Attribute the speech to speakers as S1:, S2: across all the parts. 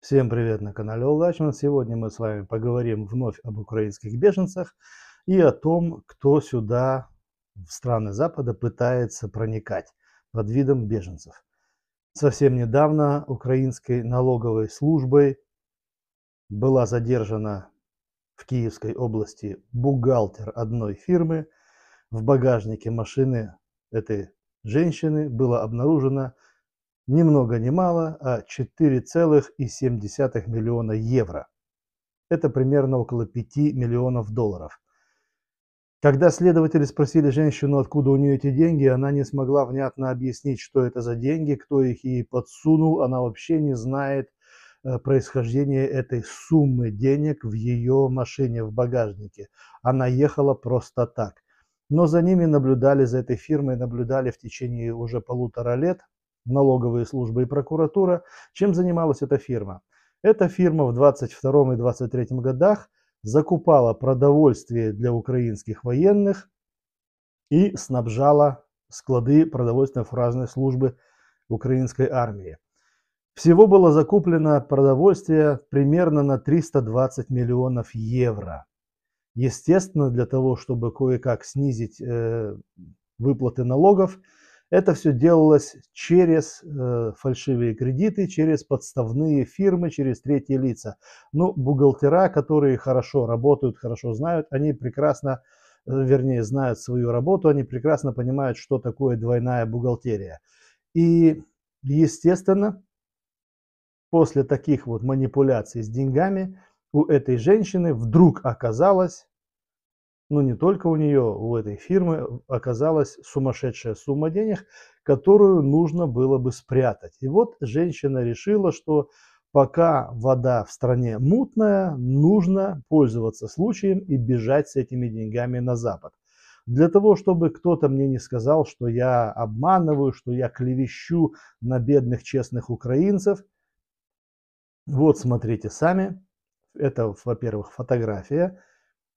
S1: Всем привет на канале Улачман. Сегодня мы с вами поговорим вновь об украинских беженцах и о том, кто сюда, в страны Запада, пытается проникать под видом беженцев. Совсем недавно украинской налоговой службой была задержана в Киевской области бухгалтер одной фирмы. В багажнике машины этой женщины было обнаружено ни много ни мало, а 4,7 миллиона евро. Это примерно около 5 миллионов долларов. Когда следователи спросили женщину, откуда у нее эти деньги, она не смогла внятно объяснить, что это за деньги, кто их ей подсунул, она вообще не знает – Э, происхождение этой суммы денег в ее машине в багажнике. Она ехала просто так. Но за ними наблюдали, за этой фирмой наблюдали в течение уже полутора лет налоговые службы и прокуратура. Чем занималась эта фирма? Эта фирма в 22 и 23 годах закупала продовольствие для украинских военных и снабжала склады продовольственной фуражной службы украинской армии. Всего было закуплено продовольствие примерно на 320 миллионов евро. Естественно, для того, чтобы кое-как снизить э, выплаты налогов, это все делалось через э, фальшивые кредиты, через подставные фирмы, через третьи лица. Ну, бухгалтера, которые хорошо работают, хорошо знают, они прекрасно, э, вернее, знают свою работу, они прекрасно понимают, что такое двойная бухгалтерия. И, естественно, После таких вот манипуляций с деньгами у этой женщины вдруг оказалось, ну не только у нее, у этой фирмы оказалась сумасшедшая сумма денег, которую нужно было бы спрятать. И вот женщина решила, что пока вода в стране мутная, нужно пользоваться случаем и бежать с этими деньгами на Запад. Для того, чтобы кто-то мне не сказал, что я обманываю, что я клевещу на бедных честных украинцев – вот смотрите сами. Это, во-первых, фотография,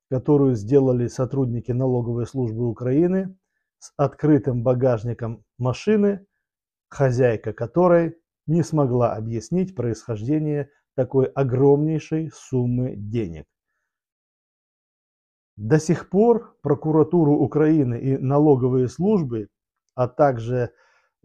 S1: которую сделали сотрудники налоговой службы Украины с открытым багажником машины, хозяйка которой не смогла объяснить происхождение такой огромнейшей суммы денег. До сих пор прокуратуру Украины и налоговые службы, а также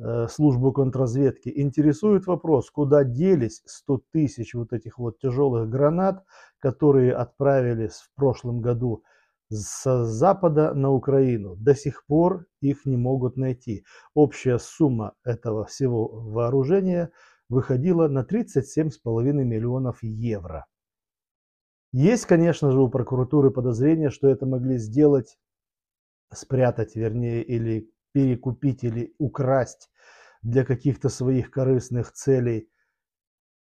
S1: Э, службу контрразведки, интересует вопрос, куда делись 100 тысяч вот этих вот тяжелых гранат, которые отправились в прошлом году с запада на Украину. До сих пор их не могут найти. Общая сумма этого всего вооружения выходила на 37,5 миллионов евро. Есть, конечно же, у прокуратуры подозрение, что это могли сделать, спрятать, вернее, или перекупить или украсть для каких-то своих корыстных целей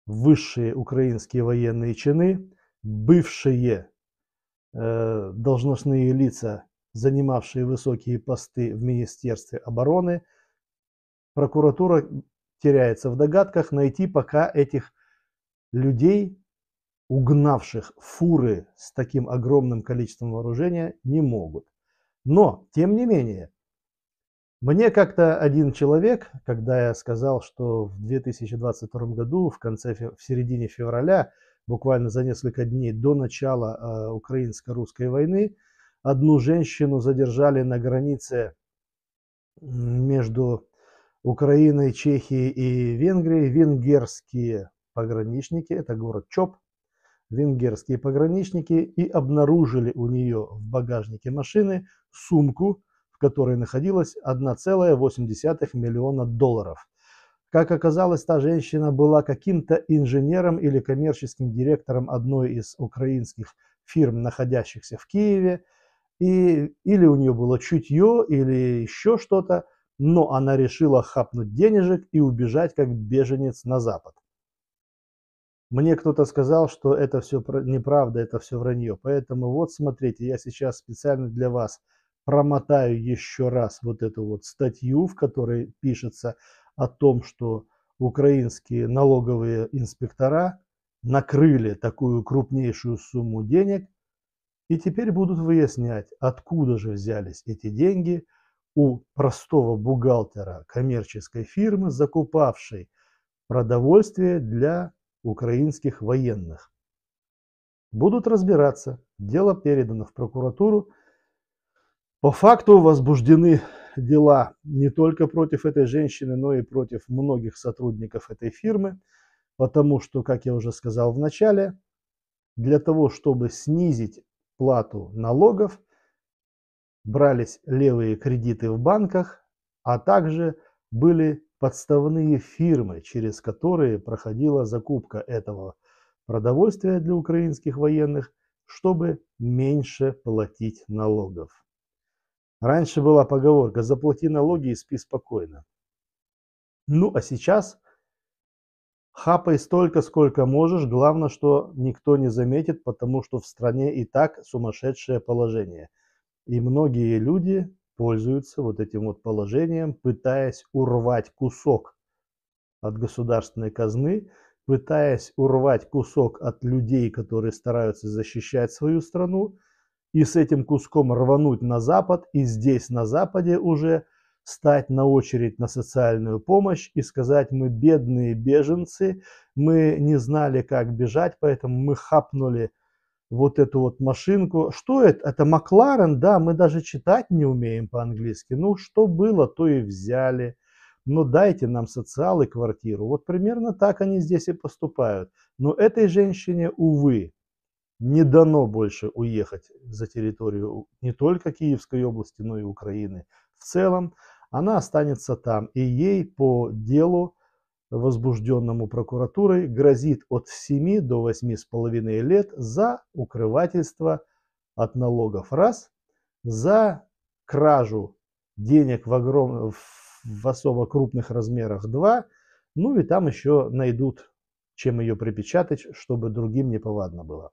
S1: высшие украинские военные чины, бывшие э, должностные лица, занимавшие высокие посты в Министерстве обороны. Прокуратура теряется в догадках найти пока этих людей, угнавших фуры с таким огромным количеством вооружения, не могут. Но, тем не менее, мне как-то один человек, когда я сказал, что в 2022 году, в конце, в середине февраля, буквально за несколько дней до начала э, украинско-русской войны, одну женщину задержали на границе между Украиной, Чехией и Венгрией. Венгерские пограничники, это город Чоп, венгерские пограничники и обнаружили у нее в багажнике машины сумку, в которой находилось 1,8 миллиона долларов. Как оказалось, та женщина была каким-то инженером или коммерческим директором одной из украинских фирм, находящихся в Киеве, и, или у нее было чутье, или еще что-то, но она решила хапнуть денежек и убежать как беженец на Запад. Мне кто-то сказал, что это все неправда, это все вранье. Поэтому вот смотрите, я сейчас специально для вас – промотаю еще раз вот эту вот статью, в которой пишется о том, что украинские налоговые инспектора накрыли такую крупнейшую сумму денег и теперь будут выяснять, откуда же взялись эти деньги у простого бухгалтера коммерческой фирмы, закупавшей продовольствие для украинских военных. Будут разбираться, дело передано в прокуратуру – по факту возбуждены дела не только против этой женщины, но и против многих сотрудников этой фирмы, потому что, как я уже сказал в начале, для того, чтобы снизить плату налогов, брались левые кредиты в банках, а также были подставные фирмы, через которые проходила закупка этого продовольствия для украинских военных, чтобы меньше платить налогов. Раньше была поговорка «заплати налоги и спи спокойно». Ну, а сейчас хапай столько, сколько можешь, главное, что никто не заметит, потому что в стране и так сумасшедшее положение. И многие люди пользуются вот этим вот положением, пытаясь урвать кусок от государственной казны, пытаясь урвать кусок от людей, которые стараются защищать свою страну, и с этим куском рвануть на запад и здесь на западе уже стать на очередь на социальную помощь и сказать, мы бедные беженцы, мы не знали, как бежать, поэтому мы хапнули вот эту вот машинку. Что это? Это Макларен, да, мы даже читать не умеем по-английски. Ну, что было, то и взяли. Но ну, дайте нам социалы квартиру. Вот примерно так они здесь и поступают. Но этой женщине, увы, не дано больше уехать за территорию не только Киевской области, но и Украины в целом. Она останется там, и ей по делу, возбужденному прокуратурой, грозит от 7 до восьми с половиной лет за укрывательство от налогов раз, за кражу денег в, огром... в особо крупных размерах два, ну и там еще найдут, чем ее припечатать, чтобы другим не повадно было.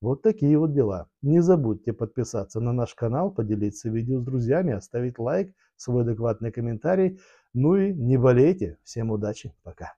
S1: Вот такие вот дела. Не забудьте подписаться на наш канал, поделиться видео с друзьями, оставить лайк, свой адекватный комментарий. Ну и не болейте. Всем удачи. Пока.